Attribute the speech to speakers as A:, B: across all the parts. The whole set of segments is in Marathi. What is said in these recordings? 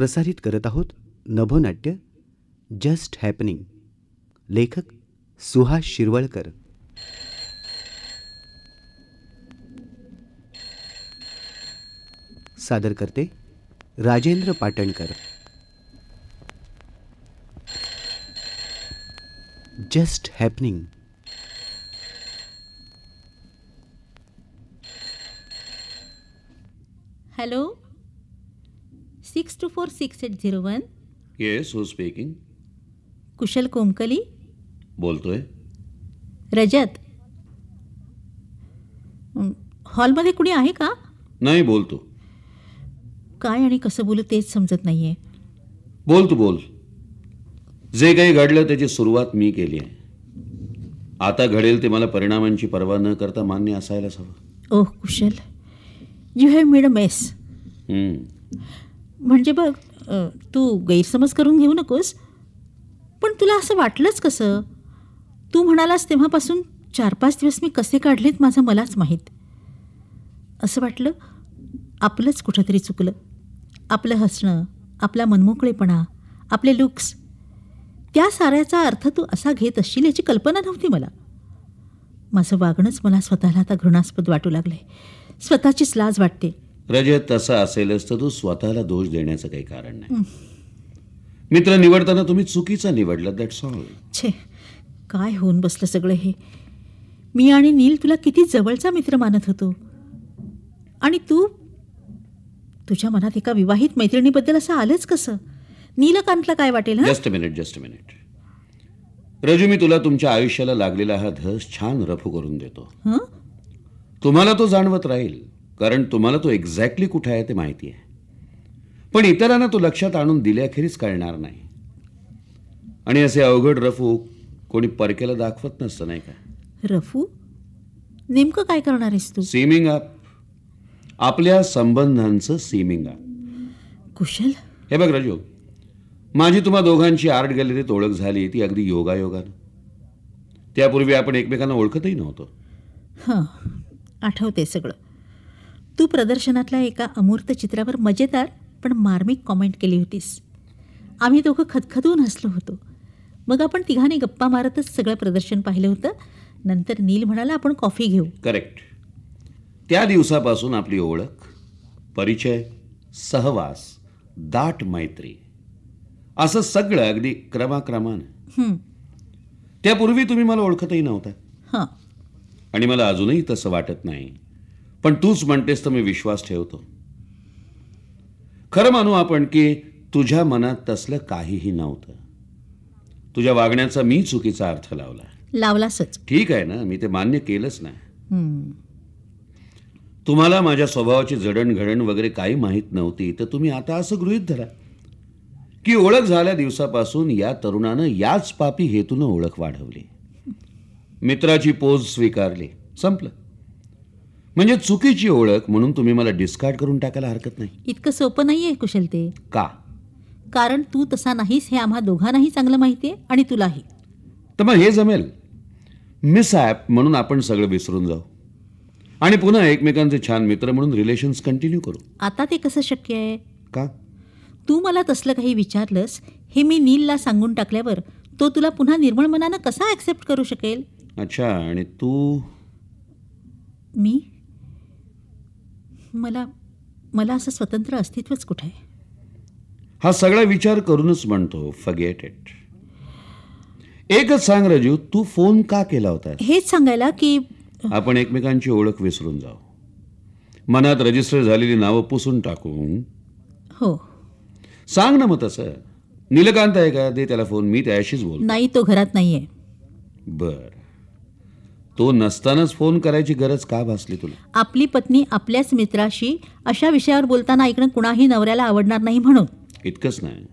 A: प्रसारित करत आहोत नभोनाट्य जस्ट हॅपनिंग लेखक सुहास शिरवळकर सादर करते Rajendra Patankar just happening
B: hello two four six eight zero one
A: yes who speaking
B: Kushal Komkali बोलतोय रजत हॉलमध्ये कुणी आहे का
A: नाही बोलतो
B: काय आणि कसं बोलू तेच समजत नाहीये
A: बोल तू बोल जे काही घडलं त्याची सुरुवात मी केली आहे आता घडेल ते मला परिणामांची पर्वा न करता मान्य असायलाच हवं
B: oh Kushal you have made a mess म्हणजे बघ तू गैरसमज करून घेऊ नकोस पण तुला असं वाटलंच कसं तू म्हणालास तेव्हापासून चार पाच दिवस मी कसे काढलेत माझं मलाच माहीत असं वाटलं आपलंच कुठंतरी चुकलं आपलं हसणं आपला मनमोकळेपणा आपले लुक्स त्या साऱ्याचा अर्थ तू असा घेत असशील याची कल्पना नव्हती मला माझं वागणंच मला स्वतःला आता घृणास्पद वाटू लागलं आहे स्वतःचीच लाज वाटते
A: रजत तसा असेलच तर तू स्वतःला दोष देण्याचं काही कारण नाही मित्र निवडताना तुम्ही चुकीचा निवडला दॅट्स ऑल
B: छे काय होऊन बसलं सगळं हे मी आणि नील तुला किती जवळचा मित्र मानत होतो आणि तू तुझ्या मनात एका विवाहित मैत्रिणीबद्दल असं आलंच कसं नीलकांतला काय वाटेल जस्ट
A: मिनिट जस्ट मिनिट रजू मी तुला तुमच्या आयुष्याला लागलेला हा धस छान रफू करून देतो हं? तुम्हाला तो जाणवत राहील कारण तुम्हाला तो एक्झॅक्टली कुठे आहे ते माहिती आहे पण इतरांना तो लक्षात आणून दिल्याखेरीच कळणार नाही आणि असे अवघड रफू कोणी परकेला दाखवत नसतं नाही का
B: रफू नेमकं काय करणार आहेस तू
A: सीमिंग अप आपल्या संबंधांचं सीमिंग अप कुशल हे बघ राजू माझी तुम्हा दोघांची आर्ट गॅलरीत ओळख झाली ती अगदी योगायोगानं त्यापूर्वी आपण एकमेकांना ओळखतही नव्हतो
B: हां आठवते सगळं तू प्रदर्शनातल्या एका अमूर्त चित्रावर मजेदार पण मार्मिक कॉमेंट केली होतीस आम्ही दोघं खतखतून हसलो होतो मग आपण तिघांनी गप्पा मारतच सगळं प्रदर्शन पाहिलं होतं नंतर नील म्हणाला आपण कॉफी घेऊ
A: करेक्ट त्या दिवसापासून आपली ओळख परिचय सहवास दाट मैत्री असं सगळं अगदी क्रमाक्रमान त्यापूर्वी तुम्ही मला ओळखतही नव्हता हां आणि मला अजूनही तसं वाटत नाही पण तूच म्हणतेस तर मी विश्वास ठेवतो खरं मानू आपण की तुझ्या मनात तसलं काहीही नव्हतं तुझ्या वागण्याचा मी चुकीचा अर्थ लावला
B: लावलासच
A: ठीक आहे ना मी ते मान्य केलंच
B: नाही
A: तुम्हाला माझ्या स्वभावाची जडणघडण वगैरे काही माहीत नव्हती तर तुम्ही आता असं गृहित धरा की ओळख झाल्या दिवसापासून या तरुणानं याच पापी हेतून ओळख वाढवली मित्राची पोज स्वीकारली संपलं म्हणजे चुकीची ओळख म्हणून तुम्ही मला डिस्कार्ड करून टाकायला हरकत नाही
B: इतकं सोपं नाही आहे कुशल ते का कारण तू तसा नाहीस हे आम्हा दोघांनाही चांगलं माहिती आहे आणि तुलाही
A: तर मग हे जमेल मिस ॲप म्हणून आपण सगळं विसरून जाऊ आणि पुन्हा एकमेकांचे छान मित्र म्हणून रिलेशन्स कंटिन्यू करू
B: आता ते कसं शक्य आहे का तू मला तसलं काही विचारलंस हे मी नीलला सांगून टाकल्यावर तो तुला पुन्हा निर्मळ मनानं कसा ॲक्सेप्ट करू शकेल
A: अच्छा आणि तू
B: मी मला मला असं स्वतंत्र अस्तित्वच कुठे आहे
A: हा सगळा विचार करूनच म्हणतो फगेट इट एकच सांग राजू तू फोन का केला होता
B: हेच सांगायला की
A: आपण एकमेकांची ओळख विसरून जाऊ मनात रजिस्टर झालेली नावं पुसून टाकून हो सांग ना मग तसं नीलकांत आहे का दे त्याला फोन मी त्याशीच बोल
B: नाही तो घरात नाहीये
A: बर तो नसतानाच फोन करायची गरज का भासली तुला
B: आपली पत्नी आपल्याच मित्राशी अशा विषयावर बोलताना ऐकणं कुणाही नवऱ्याला आवडणार नाही म्हणून
A: इतकंच नाही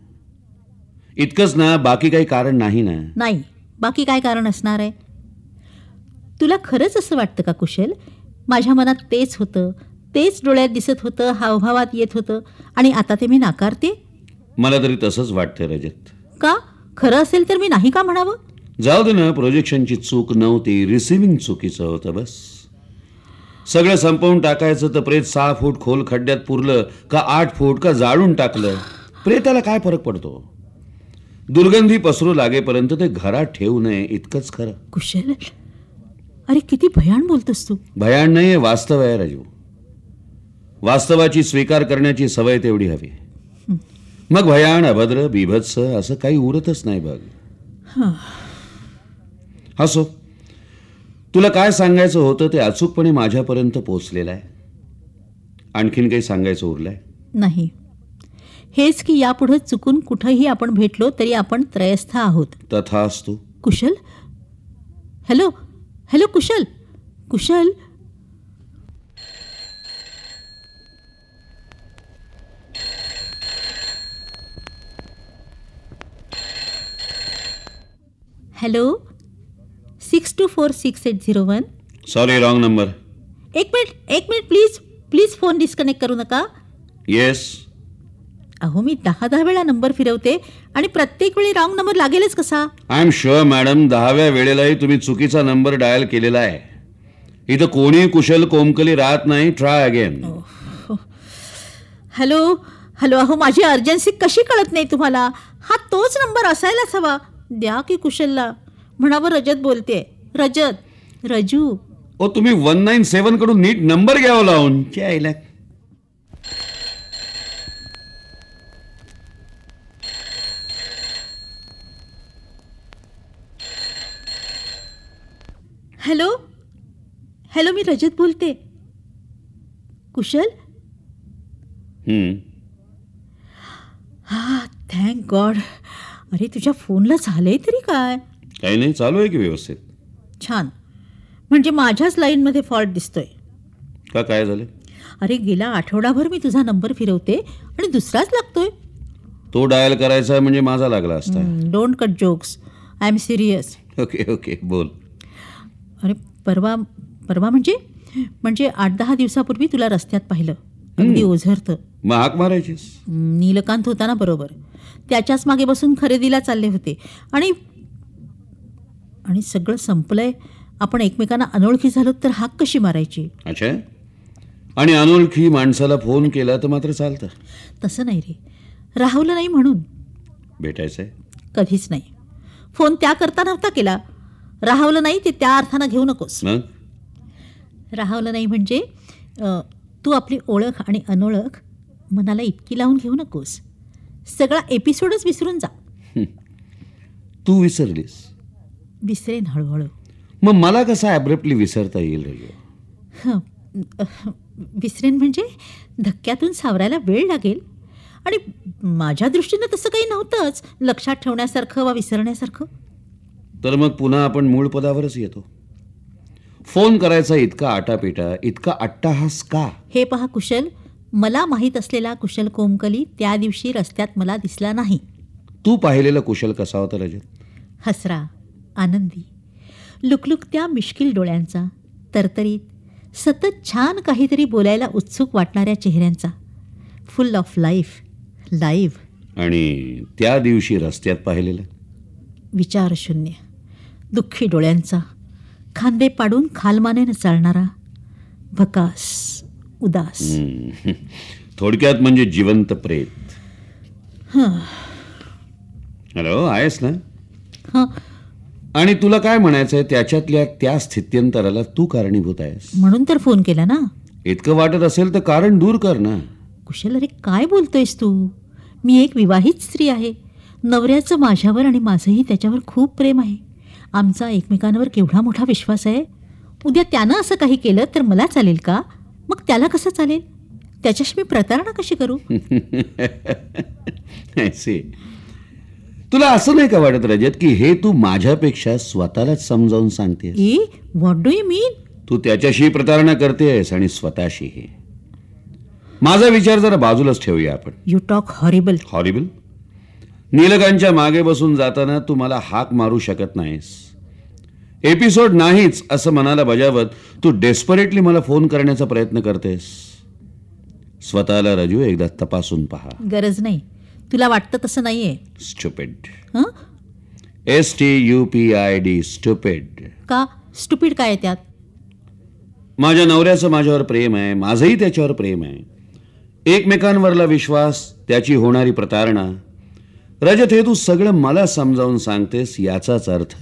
A: इतकंच ना बाकी काही कारण नाही ना
B: नाही बाकी काय कारण असणार आहे तुला खरंच असं वाटतं का कुशल माझ्या मनात तेच होतं तेच डोळ्यात दिसत होतं हावभावात येत होतं आणि आता ते मी नाकारते
A: मला तरी तसंच वाटतं रजत
B: का खरं असेल तर मी नाही का म्हणावं
A: जाऊ दे ना प्रोजेक्शनची चूक नव्हती रिसिव्हिंग चुकीचं होतं बस सगळं संपवून टाकायचं तर प्रेत सहा फूट खोल खड्ड्यात पुरलं का आठ फूट का जाळून टाकलं प्रेताला काय फरक पडतो दुर्गंधी पसरू लागेपर्यंत ते घरात ठेवू नये इतकंच खरं
B: कुशल अरे किती भयान बोलतोस तू
A: भयान नाही वास्तव आहे राजू वास्तवाची स्वीकार करण्याची सवय तेवढी हवी मग भयान अभद्र बिभत्स असं काही उरतच नाही बघ हसो तुला काय सांगायचं होतं ते अचूकपणे माझ्यापर्यंत पोचलेलं आहे आणखीन काही सांगायचं उरलं आहे
B: नाही हेच की यापुढे चुकून कुठंही आपण भेटलो तरी आपण त्रयस्थ आहोत
A: तथा असतो
B: Kushal hello hello Kushal Kushal hello two four six eight zero one
A: sorry wrong number
B: एक मिनिट एक minute please please phone disconnect करू नका येस अहो मी दहा दहा वेळा नंबर फिरवते आणि प्रत्येक वेळी रॉंग नंबर लागेलच कसा
A: आय एम शुअर मॅडम दहाव्या वेळेलाही तुम्ही चुकीचा नंबर डायल केलेला आहे इथं कोणी कुशल कोमकली राहत नाही ट्राय अगेन
B: हॅलो हॅलो अहो माझी अर्जन्सी कशी कळत नाही तुम्हाला हा तोच नंबर असायलाच हवा द्या की कुशलला म्हणावं रजत बोलते रजत रजू
A: ओ तुम्ही वन नाईन सेवन कडून नीट नंबर घ्याव लावून आईला
B: हॅलो हॅलो मी रजत बोलते कुशल हा थँक गॉड अरे तुझ्या फोनला झालंय तरी काय
A: काही नाही चालू आहे की व्यवस्थित
B: छान म्हणजे माझ्याच लाईनमध्ये फॉल्ट दिसतोय का काय झाले अरे गेला आठवडाभर मी तुझा नंबर फिरवते आणि दुसराच लागतोय
A: तो डायल करायचा म्हणजे माझा लागला असता
B: don't cut jokes I am serious
A: okay okay बोल
B: अरे परवा परवा म्हणजे म्हणजे आठ दहा दिवसापूर्वी तुला रस्त्यात पाहिलं अगदी ओझरत मग मारायचीस नीलकांत होता ना बरोबर त्याच्याच मागे बसून खरेदीला चालले होते आणि आणि सगळं संपलंय आपण एकमेकांना अनोळखी झालो तर हाक कशी मारायची
A: अच्छा आणि अनोळखी माणसाला फोन केला तर मात्र चालतं
B: तसं नाही रे राहुल नाही म्हणून भेटायचंय कधीच नाही फोन त्या करता नव्हता केला राहावलं नाही ते त्या अर्थानं घेऊ नकोस राहावलं नाही म्हणजे तू आपली ओळख आणि अनोळख मनाला इतकी लावून घेऊ नकोस सगळा एपिसोडच विसरून जा
A: तू विसरलीस
B: विसरेन हळूहळू
A: मग मला कसं ॲब्रप्टली विसरता येईल रेल्वे
B: विसरेन म्हणजे धक्क्यातून सावरायला वेळ लागेल आणि माझ्या दृष्टीनं तसं काही नव्हतंच लक्षात ठेवण्यासारखं वा विसरण्यासारखं
A: तर मग पुन्हा आपण मूळ पदावरच येतो फोन करायचा इतका आटापिटा इतका अट्टाहास का
B: हे पहा कुशल मला माहीत असलेला कुशल कोमकली त्या दिवशी रस्त्यात मला दिसला नाही
A: तू पाहिलेला कुशल कसा होता रजत
B: हसरा आनंदी लुकलुकत्या मिश्किल डोळ्यांचा तरतरीत सतत छान काहीतरी बोलायला उत्सुक वाटणाऱ्या चेहऱ्यांचा फुल ऑफ लाईफ लाईव्ह
A: आणि त्या दिवशी रस्त्यात पाहिलेलं
B: विचारशून्य दुःखी डोळ्यांचा खांदे पाडून खालमानेनं चालणारा भकास उदास
A: थोडक्यात म्हणजे जिवंत प्रेत हॅलो आहेस ना हां आणि तुला काय म्हणायचंय त्याच्यातल्या त्या स्थित्यंतराला तू कारणीभूत आहेस
B: म्हणून तर फोन केला ना
A: इतकं वाटत असेल तर कारण दूर कर ना
B: कुशल अरे काय बोलतोयस तू मी एक विवाहित स्त्री आहे नवऱ्याचं माझ्यावर आणि माझंही त्याच्यावर खूप प्रेम आहे आमचा एकमेकांवर केवढा मोठा विश्वास आहे उद्या त्यानं असं काही केलं तर मला चालेल का मग त्याला कसं चालेल त्याच्याशी मी प्रतारणा कशी करू
A: तुला असं नाही का वाटत रजत की हे तू माझ्यापेक्षा स्वतःलाच समजावून सांगते
B: व्हॉट डू यू मीन
A: तू त्याच्याशी प्रतारणा करतेस आणि स्वतःशीही माझा विचार जरा बाजूलाच ठेवूया आपण यू टॉक हॉरिबल हॉरिबल नीलकांच्या मागे बसून जाताना तू मला हाक मारू शकत नाहीस एपिसोड नाहीच असं मनाला बजावत तू डेस्परेटली मला फोन करण्याचा प्रयत्न करतेस स्वतःला रजू एकदा तपासून पहा
B: गरज नाही तुला वाटतं तसं नाहीये स्टुपिड ह
A: S T U P I D stupid
B: का स्टुपिड काय त्यात
A: माझ्या नवऱ्याचं माझ्यावर प्रेम आहे माझंही त्याच्यावर प्रेम आहे एकमेकांवरला विश्वास त्याची होणारी प्रतारणा रजत हे तू सगळं मला समजावून सांगतेस याचाच अर्थ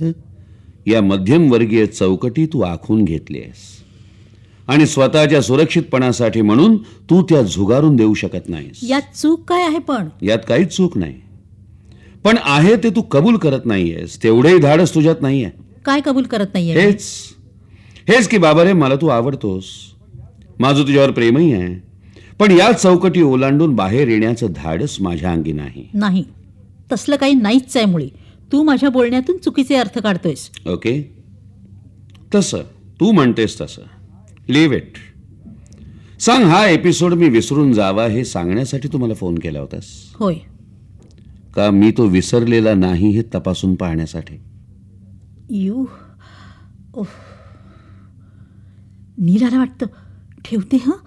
A: या मध्यमवर्गीय चौकटी तू आखून घेतली आहेस आणि स्वतःच्या सुरक्षितपणासाठी म्हणून तू त्या झुगारून देऊ शकत नाहीस
B: यात चूक काय आहे पण
A: यात काहीच चूक नाही पण आहे ते तू कबूल करत नाहीयेस तेवढेही धाडस तुझ्यात नाहीये
B: काय कबूल करत नाहीये हेच
A: हेच की बाबा रे मला तू आवडतोस माझं तुझ्यावर प्रेमही आहे पण या चौकटी ओलांडून बाहेर येण्याचं धाडस माझ्या अंगी नाही
B: नाही तसलं काही नाहीच आहे मुळी तू माझ्या बोलण्यातून चुकीचे अर्थ काढतोयस
A: ओके तस तू म्हणतेस तसं लिव इट सांग हा एपिसोड मी विसरून जावा हे सांगण्यासाठी तुम्हाला फोन केला होतास होय का मी तो विसरलेला नाही हे तपासून पाहण्यासाठी
B: यू ओह. नील आला ठेवते हां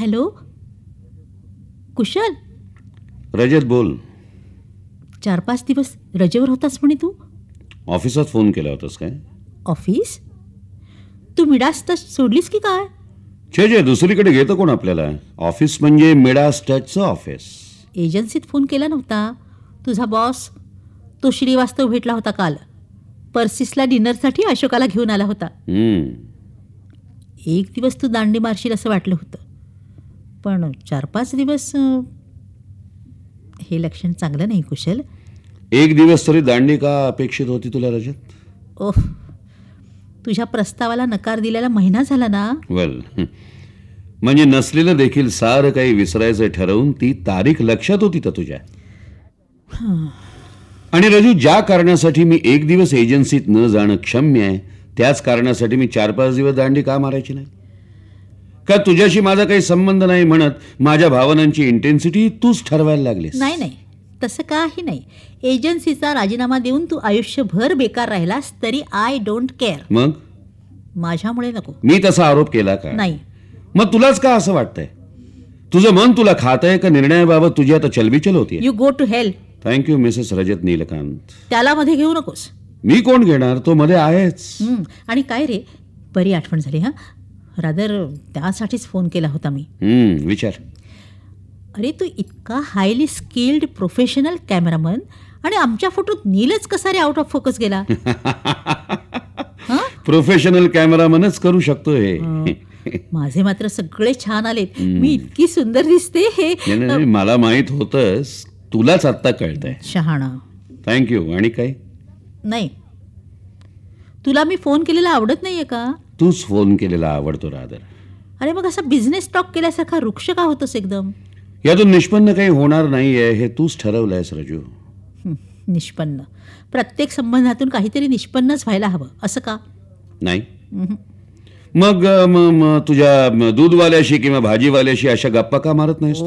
B: हॅलो कुशल रजत बोल चार पाच दिवस रजेवर होतास म्हणे तू
A: ऑफिसात फोन केला होतास काय
B: ऑफिस तू मिडास टच सोडलीस की काय
A: छे छे दुसरीकडे घेतो कोण आपल्याला ऑफिस म्हणजे मिडास ऑफिस
B: एजन्सीत फोन केला नव्हता तुझा बॉस तो श्रीवास्तव भेटला होता काल पर्सिसला डिनरसाठी अशोकाला घेऊन आला होता एक दिवस तू दांडी मारशील असं वाटलं होतं पण चार पाच दिवस हे लक्षण चांगलं नाही कुशल
A: एक दिवस तरी दांडी का अपेक्षित होती तुला रजत
B: ओह तुझ्या प्रस्तावाला नकार दिलेला महिना झाला ना
A: वेल म्हणजे नसलेलं देखील सार काही विसरायचं ठरवून ती तारीख लक्षात होती तर तुझ्या आणि रजू ज्या कारणासाठी मी एक दिवस एजन्सीत न जाणं क्षम्य आहे त्याच कारणासाठी मी चार पाच दिवस दांडी का मारायची नाही का तुझ्याशी माझा काही संबंध नाही म्हणत माझ्या भावनांची इंटेन्सिटी तूच ठरवायला लागलीस नाही
B: नाही तसं काही नाही एजन्सीचा राजीनामा देऊन तू आयुष्यभर बेकार राहिलास तरी आय डोंट केअर मग माझ्यामुळे नको
A: मी तसा आरोप केला का नाही मग तुलाच का असं वाटतंय तुझं मन तुला खात आहे का निर्णयाबाबत तुझी आता चलबिचल होती you
B: go to help
A: thank you Mrs Rajat Neelkant
B: त्याला मध्ये घेऊ नकोस
A: मी कोण घेणार तो मध्ये आहेच
B: आणि काय रे बरी आठवण झाली हा रादर त्यासाठीच फोन केला होता मी विचार अरे तू इतका हायली स्किल्ड प्रोफेशनल कॅमेरामन आणि आमच्या फोटोत नीलच कसा रे आउट ऑफ फोकस गेला
A: प्रोफेशनल कॅमेरामनच करू शकतो हे
B: माझे मात्र सगळे छान आले मी इतकी सुंदर दिसते हे
A: मला माहित होतंस तुलाच आता कळतंय शहाणा थँक्यू आणि काय
B: नाही तुला मी फोन केलेला आवडत नाहीये का
A: तूच फोन केलेला आवडतो रादर
B: अरे मग असा बिझनेस टॉक केल्यासारखा वृक्ष का होतोस एकदम
A: यातून निष्पन्न काही होणार नाहीये हे तूच ठरवलंयस रजू
B: निष्पन्न प्रत्येक संबंधातून काहीतरी निष्पन्नच व्हायला हवं असं का
A: नाही मग तुझ्या दूधवाल्याशी किंवा भाजीवाल्याशी अशा गप्पा का मारत नाहीस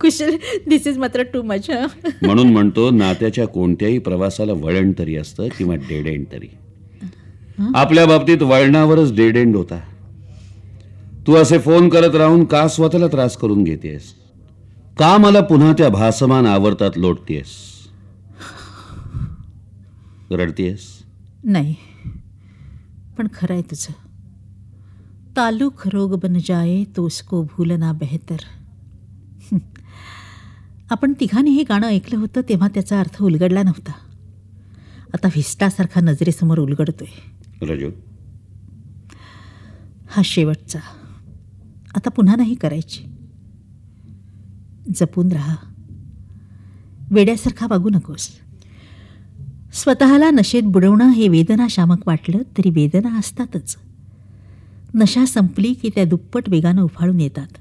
B: कुशल दिस इज मात्र टू मच
A: म्हणून म्हणतो नात्याच्या कोणत्याही प्रवासाला वळण तरी असतं किंवा डेड एंड तरी आपल्या बाबतीत वळणावरच डेड एंड होता तू असे फोन करत राहून का स्वतःला त्रास करून घेतेस का मला पुन्हा त्या भासमान आवर्तात लोटतेस रडतेस
B: नाही पण खरं आहे तुझं तालुक रोग बन जाए तो उसको भूलना बेहतर आपण तिघाने हे गाणं ऐकलं होतं तेव्हा त्याचा अर्थ उलगडला नव्हता आता व्हिस्टासारखा नजरेसमोर उलगडतोय रजू हा शेवटचा आता पुन्हा नाही करायची जपून राहा वेड्यासारखा वागू नकोस स्वतःला नशेत बुडवणं हे वेदनाशामक वाटलं तरी वेदना असतातच नशा संपली की त्या दुप्पट वेगानं उफाळून येतात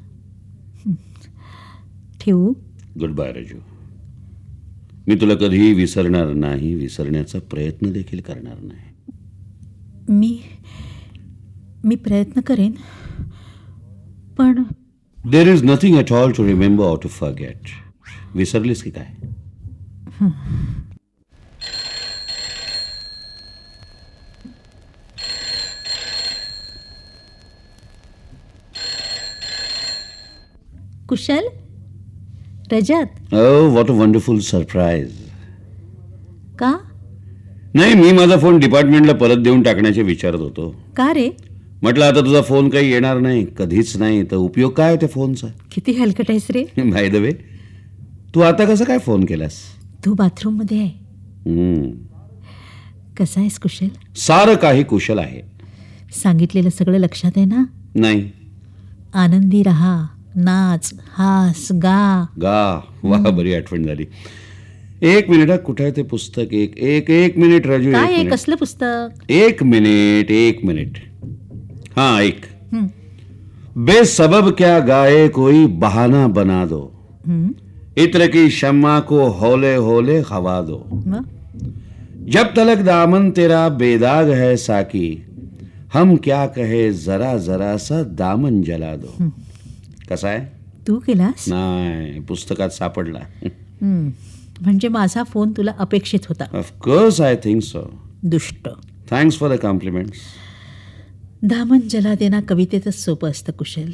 B: ठेवू
A: गुड बाय राजू मी तुला कधीही विसरणार नाही विसरण्याचा प्रयत्न देखील करणार नाही
B: मी मी प्रयत्न करेन पण
A: there is nothing at all to remember out to forget विसरलीस की काय
B: Kushal Rajat
A: what a wonderful surprise का नाही मी माझा फोन डिपार्टमेंटला परत देऊन टाकण्याचे विचारत होतो का रे म्हटलं आता तुझा फोन काही येणार नाही कधीच नाही तर उपयोग काय त्या फोनचा
B: किती हलकट आहेस रे
A: बाय द वे तू आता कसं काय फोन केलास
B: तू बाथरूम मध्ये
A: आहे
B: कसा आहेस कुशल
A: सारं काही कुशल आहे
B: सांगितलेलं सगळं लक्षात आहे ना नाही आनंदी रहा नाच हास गा
A: गा वाह हम्म. बरी आठवण झाली एक मिनिटात कुठे आहे ते पुस्तक एक एक एक मिनिट राजू काय एक
B: कसलं पुस्तक
A: एक मिनिट एक मिनिट हा एक हम्म. बेसबब क्या गाए कोई बहाना बना दो हम्म. इत्र की शम्मा को होले होले खवा दो जब तलक दामन तेरा बेदाग है साकी हम क्या कहे जरा जरा सा दामन जला दो कसा आहे तू केलास नाही पुस्तकात सापडला
B: म्हणजे माझा फोन तुला अपेक्षित होता
A: ऑफकोर्स आय थिंक सो दुष्ट थँक्स फॉर द कॉम्प्लिमेंट
B: धामन जलादेना कवितेतच सोपं असतं कुशल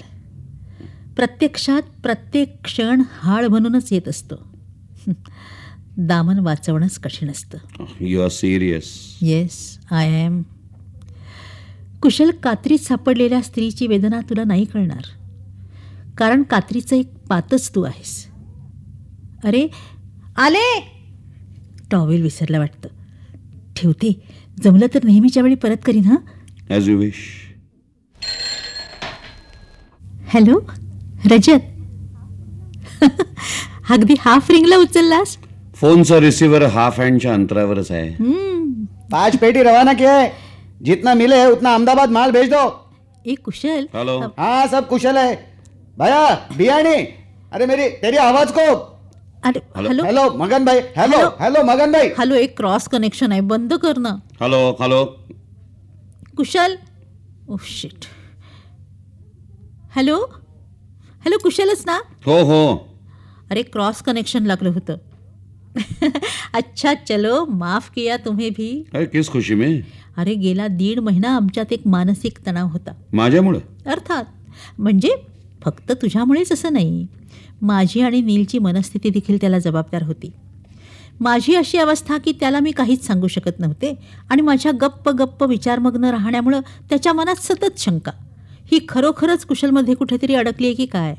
B: प्रत्यक्षात प्रत्येक क्षण हाळ म्हणूनच येत असतो दामन वाचवणंच कठीण असतं
A: you are serious
B: yes I am Kushal कात्रीत सापडलेल्या स्त्रीची वेदना तुला नाही कळणार कारण कात्रीचं एक पातच तू आहेस अरे आले टॉवेल विसरला वाटतं ठेवते जमलं तर नेहमीच्या वेळी परत करीन हां यू विश हॅलो रजत अगदी हाफ रिंगला उचललास
A: फोनचा रिसिव्हर हाफ हँडच्या अंतरावरच आहे
B: पाच पेटी रवाना किया जितना मिले उतना अहमदाबाद माल भेज दो एक कुशल हॅलो हा सब कुशल आहे भैया बियाणे अरे मेरी तेरी आवाज को अरे हॅलो हेलो मगन भाई हॅलो हॅलो. मगन भाई हॅलो एक क्रॉस कनेक्शन आहे बंद कर ना
A: hello hello
B: Kushal oh shit hello hello कुशालच ना हो हो अरे क्रॉस कनेक्शन लागलं होतं अच्छा चलो माफ किया तुम्हें भी
A: अरे किस खुशी में
B: अरे गेला दीड महिना आमच्यात एक मानसिक तणाव होता माझ्यामुळे अर्थात म्हणजे फक्त तुझ्यामुळेच असं नाही माझी आणि नीलची मनस्थिती देखील त्याला जबाबदार होती माझी अशी अवस्था की त्याला मी काहीच सांगू शकत नव्हते आणि माझ्या गप्प गप्प विचारमग्न राहण्यामुळं त्याच्या मनात सतत शंका ही खरोखरच कुशलमध्ये कुठेतरी अडकली आहे की काय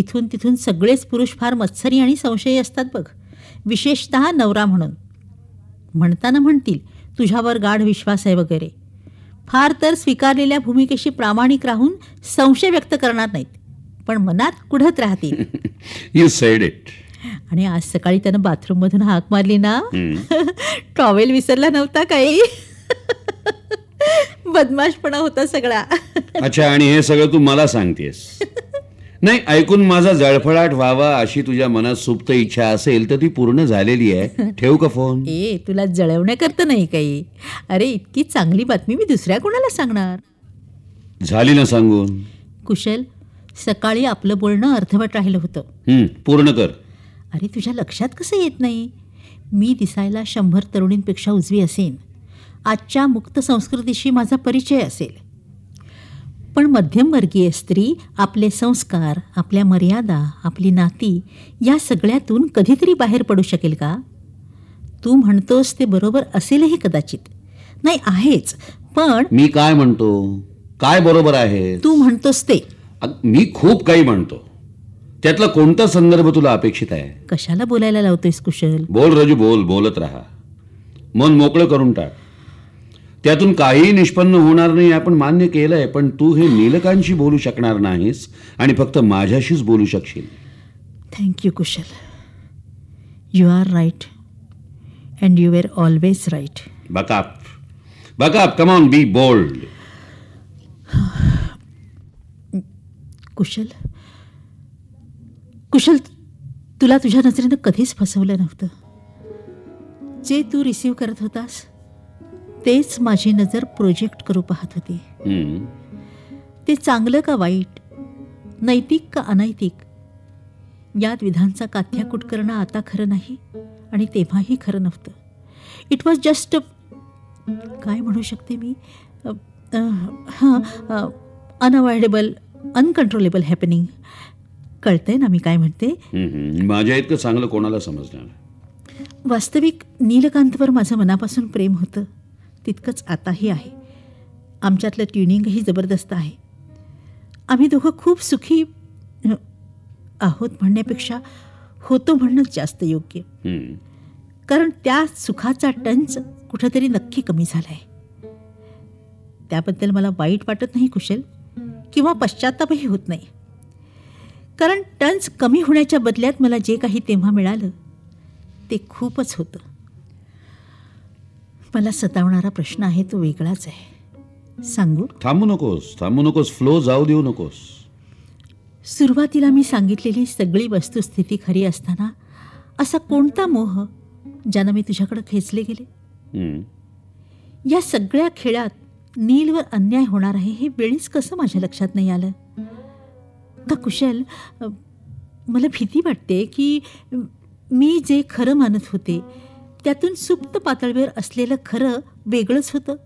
B: इथून तिथून सगळेच पुरुष फार मत्सरी आणि संशयी असतात बघ विशेषतः नवरा म्हणून म्हणताना म्हणतील तुझ्यावर गाढ विश्वास आहे वगैरे फार तर स्वीकारलेल्या भूमिकेशी प्रामाणिक राहून संशय व्यक्त करणार नाहीत पण मनात कुढत राहतील
A: यू सेड इट
B: आणि आज सकाळी त्यानं बाथरूम मधून हाक मारली ना टॉवेल विसरला नव्हता काही बदमाशपणा होता सगळा
A: अच्छा आणि हे सगळं तू मला सांगतेस नाही ऐकून माझा जळफळाट व्हावा अशी तुझ्या मनात सुप्त इच्छा असेल तर ती पूर्ण झालेली आहे ठेवू का फोन
B: ए तुला जळवण्याकरता नाही काही अरे इतकी चांगली बातमी मी दुसऱ्या कोणाला सांगणार
A: झाली ना सांगून
B: कुशल सकाळी आपलं बोलणं अर्धवट राहिलं होतं पूर्ण कर अरे तुझ्या लक्षात कसं येत नाही मी दिसायला शंभर तरुणींपेक्षा उजवी असेन आजच्या मुक्त संस्कृतीशी माझा परिचय असेल पण मध्यमवर्गीय स्त्री आपले संस्कार आपल्या मर्यादा आपली नाती या सगळ्यातून कधीतरी बाहेर पडू शकेल का तू म्हणतोस ते बरोबर असेलही कदाचित नाही आहेच पण मी काय म्हणतो काय बरोबर आहे तू म्हणतोस ते मी खूप काही म्हणतो
A: त्यातला कोणता संदर्भ तुला अपेक्षित आहे
B: कशाला बोलायला लावतोयस कुशल
A: बोल रजू बोल बोलत राहा मन मोकळं करून टाक त्यातून काही निष्पन्न होणार नाही आपण मान्य केलं आहे पण तू हे नीलकांशी बोलू शकणार नाहीस आणि फक्त माझ्याशीच बोलू शकशील
B: thank you Kushal you are right and you were always right
A: buck up buck up on be bold
B: Kushal Kushal तुला तुझ्या नजरेनं कधीच फसवलं नव्हतं जे तू रिसीव करत होतास तेच माझी नजर प्रोजेक्ट करू पाहत होती ते चांगलं का वाईट नैतिक का अनैतिक यात विधांचा काथ्याकूट करणं आता खरं नाही आणि तेव्हाही खरं नव्हतं इट वॉज जस्ट काय म्हणू शकते मी हां अनअवॉइडेबल अनकंट्रोलेबल हॅपनिंग कळतंय ना मी काय म्हणते
A: माझ्या इतकं चांगलं कोणाला समजणार
B: वास्तविक नीलकांतवर माझं मनापासून प्रेम होतं तितकंच आताही आहे आमच्यातलं ट्युनिंगही जबरदस्त आहे आम्ही दोघं खूप सुखी आहोत म्हणण्यापेक्षा होतो म्हणणंच जास्त योग्य कारण त्या सुखाचा टंच कुठंतरी नक्की कमी झाला आहे त्याबद्दल मला वाईट वाटत नाही कुशल किंवा पश्चातापही होत नाही कारण टंच कमी होण्याच्या बदल्यात मला जे काही तेव्हा मिळालं ते खूपच होतं मला सतावणारा प्रश्न आहे तो वेगळाच आहे सांगू
A: थांबू नकोस थांबू नकोस फ्लो जाऊ देऊ नकोस
B: सुरुवातीला मी सांगितलेली सगळी वस्तुस्थिती खरी असताना असा कोणता मोह ज्यानं मी तुझ्याकडे खेचले
A: गेले
B: या सगळ्या खेळात नीलवर अन्याय होणार आहे हे वेळीच कसं माझ्या लक्षात नाही आलं का कुशल मला भीती वाटते की मी जे खरं मानत होते त्यातून सुप्त पातळीवर असलेलं खरं वेगळंच होतं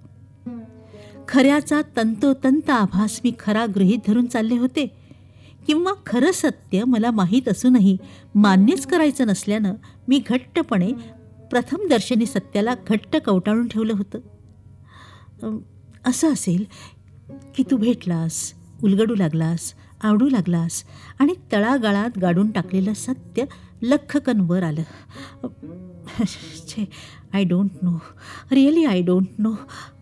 B: खऱ्याचा तंतोतंत आभास मी खरा गृहीत धरून चालले होते किंवा खरं सत्य मला माहीत असूनही मान्यच करायचं नसल्यानं मी घट्टपणे प्रथमदर्शनी सत्याला घट्ट कवटाळून ठेवलं होतं असं असेल की तू भेटलास उलगडू लागलास आवडू लागलास आणि तळागाळात गाडून टाकलेलं सत्य लख्खकन वर आलं छे I don't know really I don't know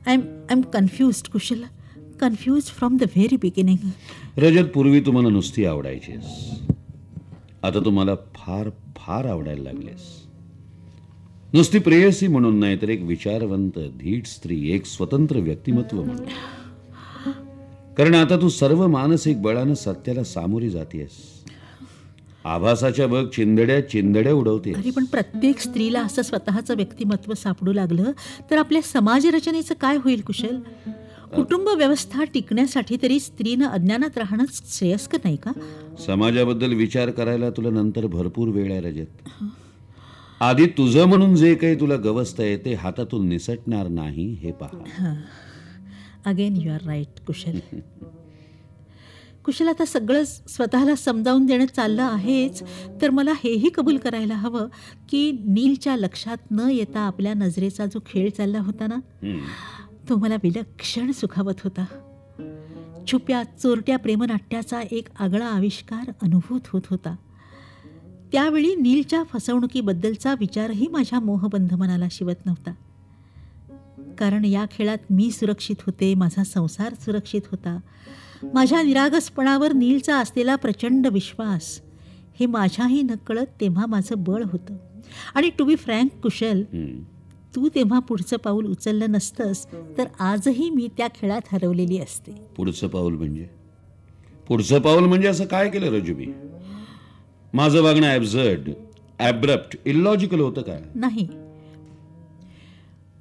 B: I am I am confused Kushal confused from the very beginning
A: Rajat पूर्वी तुम्हाला नुसती आवडायचीस आता तुम्हाला फार फार आवडायला लागलेस नुसती प्रेयसी म्हणून नाही तर एक विचारवंत धीट स्त्री एक स्वतंत्र व्यक्तिमत्व म्हणून कारण आता तू सर्व मानसिक बळानं सत्याला सामोरी जातेस आभासाच्या बघ चिंदड्या चिंदड्या उडवते
B: अरे पण प्रत्येक स्त्रीला असं स्वतःचं व्यक्तिमत्व सापडू लागलं तर आपल्या समाज रचनेचं काय होईल कुशल कुटुंब व्यवस्था टिकण्यासाठी तरी स्त्रीनं अज्ञानात राहणं श्रेयस्कर नाही का
A: समाजाबद्दल विचार करायला तुला नंतर भरपूर वेळ आहे रजत आधी तुझं म्हणून जे काही तुला गवस्त आहे ते हातातून निसटणार नाही हे पहा
B: again you are right Kushal Kushal आता सगळं स्वतःला समजावून देणं चाललं आहेच तर मला हेही कबूल करायला हवं की नीलच्या लक्षात न येता आपल्या नजरेचा जो खेळ चालला होता ना तो मला विलक्षण सुखावत होता छुप्या चोरट्या प्रेमनाट्याचा एक आगळा आविष्कार अनुभूत होत होता त्यावेळी नीलच्या फसवणुकीबद्दलचा विचारही माझ्या मोहबंध मनाला शिवत नव्हता कारण या खेळात मी सुरक्षित होते माझा संसार सुरक्षित होता माझ्या निरागसपणावर नीलचा असलेला प्रचंड विश्वास हे माझ्याही नकळत तेव्हा माझं बळ होतं आणि टू बी फ्रँक कुशल तू तेव्हा पुढचं पाऊल उचललं नसतंस तर आजही मी त्या खेळात हरवलेली असते
A: पुढचं पाऊल म्हणजे पुढचं पाऊल म्हणजे असं काय केलं रजुबी माझं वागणं ऍबझर्ड ऍब्रप्ट इलॉजिकल होतं काय
B: नाही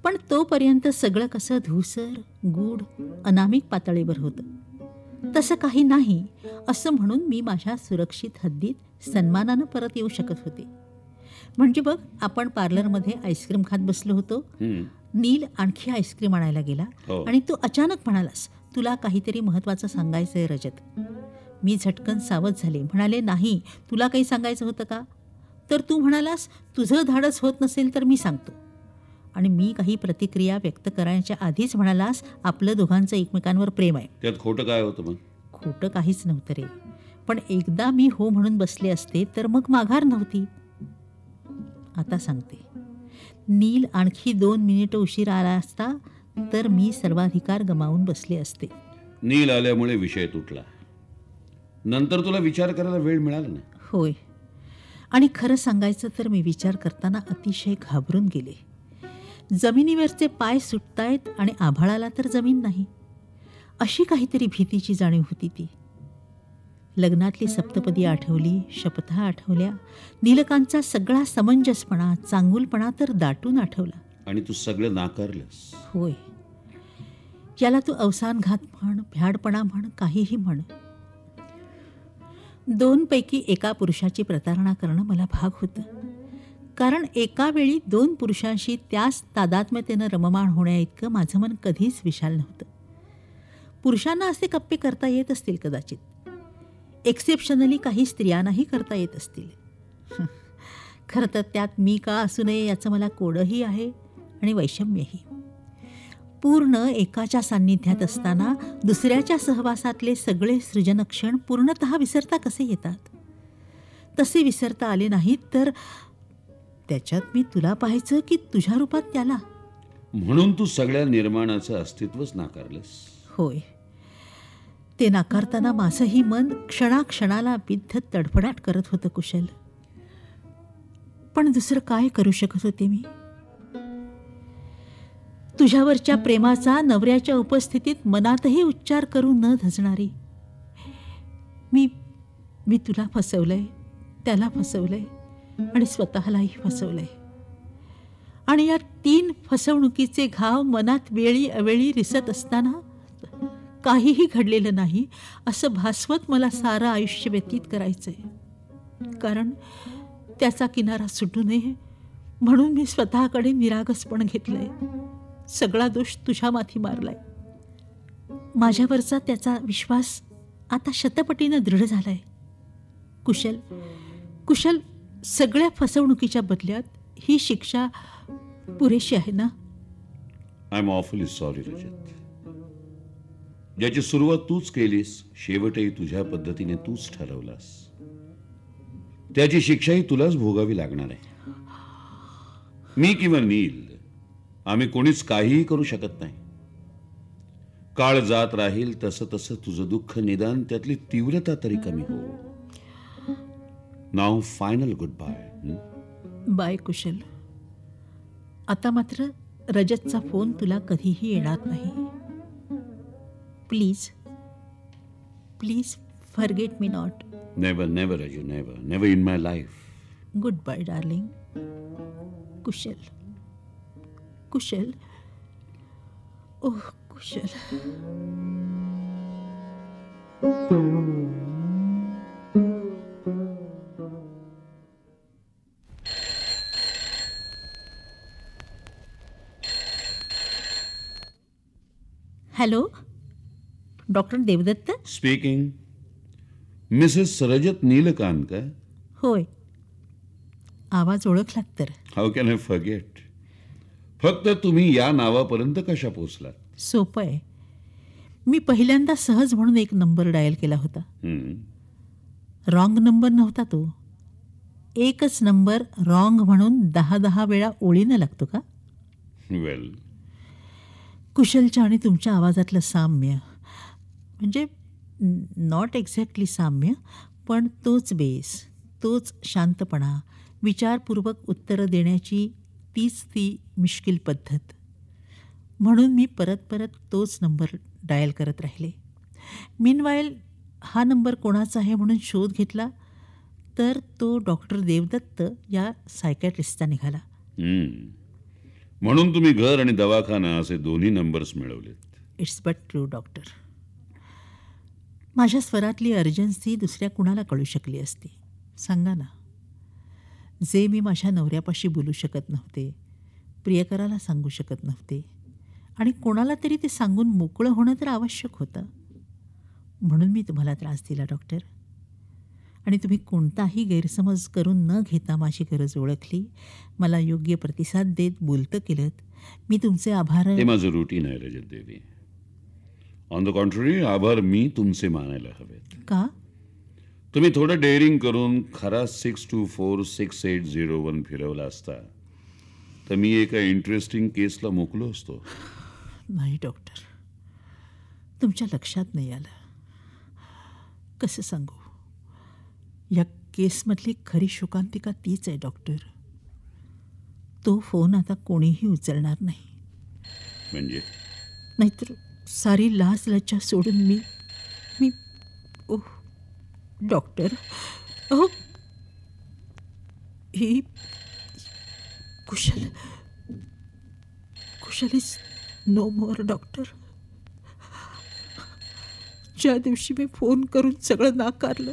B: पण तोपर्यंत सगळं कसं धूसर गूढ अनामिक पातळीवर होतं तसं काही नाही असं म्हणून मी माझ्या सुरक्षित हद्दीत सन्मानानं परत येऊ शकत होते म्हणजे बघ आपण पार्लरमध्ये आईस्क्रीम खात बसलो होतो नील आणखी आईस्क्रीम आणायला गेला हो. आणि तू अचानक म्हणालास तुला काहीतरी महत्वाचं सांगायचंय रजत मी झटकन सावध झाले म्हणाले नाही तुला काही सांगायचं होतं का तर तू म्हणालास तुझं धाडस होत नसेल तर मी सांगतो आणि मी काही प्रतिक्रिया व्यक्त करायच्या आधीच म्हणालास आपलं दोघांचं एकमेकांवर प्रेम आहे
A: त्यात खोटं काय होतं मग
B: खोटं काहीच नव्हतं रे पण एकदा मी हो म्हणून बसले असते तर मग माघार नव्हती आता सांगते नील आणखी दोन मिनिटं उशीर आला असता तर मी सर्वाधिकार गमावून बसले असते
A: नील आल्यामुळे विषय तुटला नंतर तुला विचार करायला वेळ मिळाला ना
B: होय आणि खरं सांगायचं तर मी विचार करताना अतिशय घाबरून गेले जमिनीवरचे पाय सुटतायत आणि आभाळाला तर जमीन नाही अशी काहीतरी भीतीची जाणीव होती ती लग्नातली सप्तपदी आठवली शपथा आठवल्या नीलकांचा सगळा समंजसपणा चांगुलपणा तर दाटून आठवला
A: आणि तू सगळं नाकारलंस
B: होय याला तू घात म्हण भ्याडपणा म्हण काहीही म्हण दोन पैकी एका पुरुषाची प्रतारणा करणं मला भाग होतं कारण एका वेळी दोन पुरुषांशी त्याच तादात्म्यतेनं रममाण होण्याइतकं माझं मन कधीच विशाल नव्हतं पुरुषांना असे कप्पे करता येत असतील कदाचित एक्सेप्शनली काही स्त्रियांनाही करता येत असतील खरं तर त्यात मी का असू नये याचं मला कोडंही आहे आणि वैषम्यही पूर्ण एकाच्या सान्निध्यात असताना दुसऱ्याच्या सहवासातले सगळे सृजनक्षण पूर्णत विसरता कसे येतात तसे विसरता आले नाहीत तर त्याच्यात मी तुला पाहायचं की तुझ्या रूपात त्याला
A: म्हणून तू सगळ्या निर्माणाचं अस्तित्वच नाकारलंस
B: होय ते नाकारताना माझंही मन क्षणाक्षणाला विद्ध तडफडाट करत होतं कुशल पण दुसरं काय करू शकत होते मी तुझ्यावरच्या प्रेमाचा नवऱ्याच्या उपस्थितीत मनातही उच्चार करू न धजणारी मी मी तुला फसवलंय त्याला फसवलंय आणि स्वतःलाही फसवलंय आणि या तीन फसवणुकीचे घाव मनात वेळी अवेळी रिसत असताना काहीही घडलेलं नाही असं भासवत मला सारं आयुष्य व्यतीत करायचं आहे कारण त्याचा किनारा सुटू नये म्हणून मी स्वतःकडे निरागसपण घेतलं आहे सगळा दोष तुझ्या माथी मारला आहे माझ्यावरचा त्याचा विश्वास आता शतपटीनं दृढ झाला कुशल कुशल सगळ्या फसवणुकीच्या बदल्यात ही शिक्षा पुरेशी आहे ना
A: I am awfully sorry Rajat ज्याची सुरुवात तूच केलीस शेवटही तुझ्या पद्धतीने तूच ठरवलास त्याची शिक्षाही तुलाच भोगावी लागणार आहे मी किंवा नील आम्ही कोणीच काहीही करू शकत नाही काळ जात राहील तसं तसं तुझं दुःख निदान त्यातली तीव्रता तरी कमी हो नाव final good bye
B: bye Kushal आता मात्र रजतचा फोन तुला कधीही येणार नाही प्लीज प्लीज फॉरगेट मी नॉट
A: नेवर नेवर अजू never never in my life
B: good bye darling Kushal Kushal oh Kushal hello doctor Devdatta
A: speaking Mrs Rajat Neelkant का
B: होय आवाज ओळखला तर
A: हाऊ कॅन आय फगेट फक्त तुम्ही या नावापर्यंत कशा पोचलात
B: सोपं आहे मी पहिल्यांदा सहज म्हणून एक नंबर डायल केला होता रॉंग नंबर नव्हता तो एकच नंबर रॉंग म्हणून दहा दहा वेळा ओळीनं लागतो का वेल well. कुशलच्या आणि तुमच्या आवाजातलं साम्य म्हणजे नॉट एक्झॅक्टली साम्य पण तोच बेस तोच शांतपणा विचारपूर्वक उत्तरं देण्याची तीच ती मुश्किल पद्धत म्हणून मी परत परत तोच नंबर डायल करत राहिले मिनवाईल हा नंबर कोणाचा आहे म्हणून शोध घेतला तर तो डॉक्टर देवदत्त या सायकॅट्रिस्टचा निघाला
A: म्हणून तुम्ही घर आणि दवाखाना असे दोन्ही नंबर्स मिळवलेत
B: इट्स बट ट्रू डॉक्टर माझ्या स्वरातली अर्जन्सी दुसऱ्या कुणाला कळू शकली असती सांगा ना जे मी माझ्या नवऱ्यापाशी बोलू शकत नव्हते प्रियकराला सांगू शकत नव्हते आणि कोणाला तरी ते सांगून मोकळं होणं तर आवश्यक होतं म्हणून मी तुम्हाला त्रास दिला डॉक्टर आणि तुम्ही कोणताही गैरसमज करून न घेता माझी गरज ओळखली मला योग्य प्रतिसाद देत बोलतं केलं मी तुमचे आभार ते
A: माझं रुटीन आहे रजत देवी ऑन द कॉन्ट्री आभार मी तुमचे मानायला हवेत का तुम्ही थोडं डेअरिंग करून खरा six two four six eight zero one फिरवला असता तर मी एका इंटरेस्टिंग केसला मोकलो असतो
B: नाही डॉक्टर तुमच्या लक्षात नाही आलं कसं सांगू या केसमधली खरी शुकांतिका तीच आहे डॉक्टर तो फोन आता कोणीही उचलणार नाही म्हणजे नाहीतर सारी लाज लज्जा सोडून मी मी ओ डॉक्टर अहो ही Kushal Kushal is no more doctor ज्या दिवशी मी फोन करून सगळं नाकारलं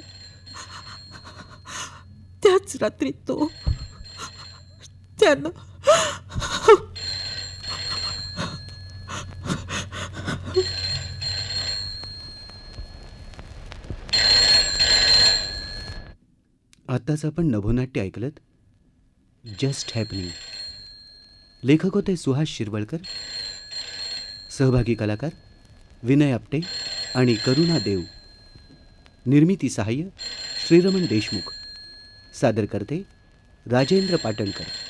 B: रात्री तो त्यानं
A: आत्ताच आपण नभोनाट्य ऐकलत जस्ट हॅपनिंग लेखक होते सुहास शिरवळकर सहभागी कलाकार विनय आपटे आणि करुणा देव निर्मिती सहाय्य श्रीरमण देशमुख सादर करते राजेंद्र पाटणकर